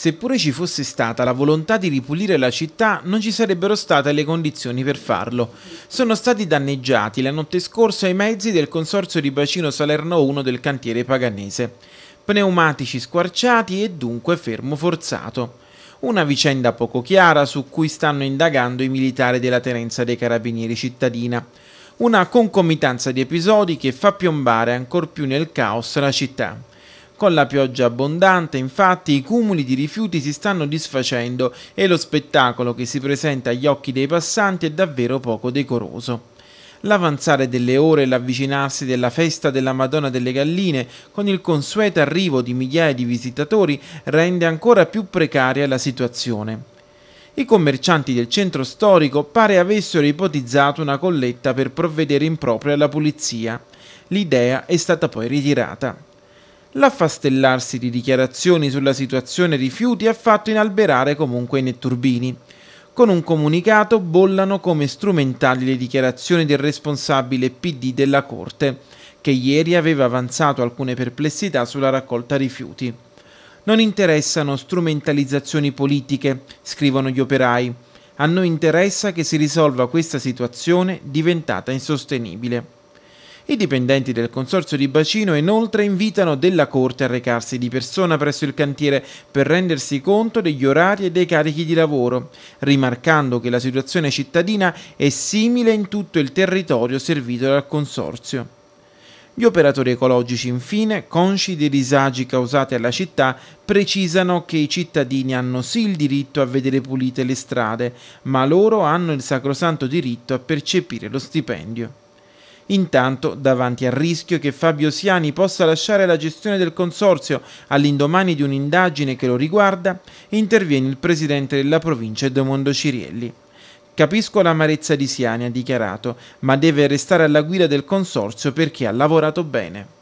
Seppure ci fosse stata la volontà di ripulire la città, non ci sarebbero state le condizioni per farlo. Sono stati danneggiati la notte scorsa i mezzi del consorzio di bacino Salerno 1 del cantiere paganese. Pneumatici squarciati e dunque fermo forzato. Una vicenda poco chiara su cui stanno indagando i militari della Tenenza dei Carabinieri cittadina. Una concomitanza di episodi che fa piombare ancor più nel caos la città. Con la pioggia abbondante, infatti, i cumuli di rifiuti si stanno disfacendo e lo spettacolo che si presenta agli occhi dei passanti è davvero poco decoroso. L'avanzare delle ore e l'avvicinarsi della festa della Madonna delle Galline, con il consueto arrivo di migliaia di visitatori, rende ancora più precaria la situazione. I commercianti del centro storico pare avessero ipotizzato una colletta per provvedere in proprio alla pulizia. L'idea è stata poi ritirata l'affastellarsi di dichiarazioni sulla situazione rifiuti ha fatto inalberare comunque i netturbini. Con un comunicato bollano come strumentali le dichiarazioni del responsabile PD della Corte, che ieri aveva avanzato alcune perplessità sulla raccolta rifiuti. Non interessano strumentalizzazioni politiche, scrivono gli operai. A noi interessa che si risolva questa situazione diventata insostenibile. I dipendenti del Consorzio di Bacino inoltre invitano della Corte a recarsi di persona presso il cantiere per rendersi conto degli orari e dei carichi di lavoro, rimarcando che la situazione cittadina è simile in tutto il territorio servito dal Consorzio. Gli operatori ecologici, infine, consci dei disagi causati alla città, precisano che i cittadini hanno sì il diritto a vedere pulite le strade, ma loro hanno il sacrosanto diritto a percepire lo stipendio. Intanto, davanti al rischio che Fabio Siani possa lasciare la gestione del consorzio all'indomani di un'indagine che lo riguarda, interviene il presidente della provincia Edomondo Cirielli. Capisco l'amarezza di Siani, ha dichiarato, ma deve restare alla guida del consorzio perché ha lavorato bene.